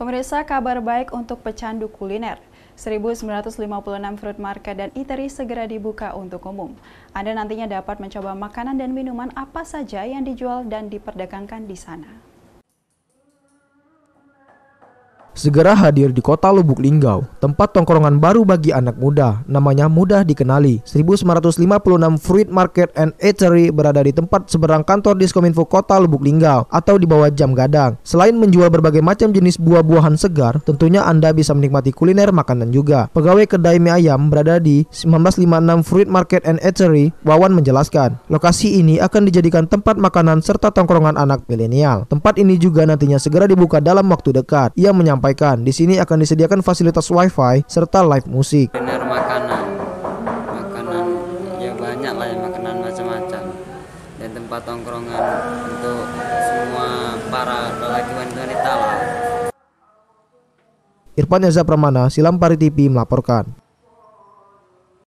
Pemirsa, kabar baik untuk pecandu kuliner. 1956 fruit market dan eatery segera dibuka untuk umum. Anda nantinya dapat mencoba makanan dan minuman apa saja yang dijual dan diperdagangkan di sana. segera hadir di kota Lubuk Linggau, tempat tongkrongan baru bagi anak muda. Namanya mudah dikenali. 1956 Fruit Market and Eatery berada di tempat seberang kantor Diskominfo Kota Lubuk Linggau atau di bawah jam gadang. Selain menjual berbagai macam jenis buah-buahan segar, tentunya Anda bisa menikmati kuliner makanan juga. Pegawai kedai mie ayam berada di 1956 Fruit Market and Eatery, Wawan menjelaskan. Lokasi ini akan dijadikan tempat makanan serta tongkrongan anak milenial. Tempat ini juga nantinya segera dibuka dalam waktu dekat. Ia menyampaikan sampaikan, di sini akan disediakan fasilitas wifi serta live musik. Benar makanan, makanan ya banyak lah ya makanan macam-macam dan tempat tongkrongan untuk semua para lelaki wanita lah. Irfan Yaza Pramana, Silampari TV melaporkan.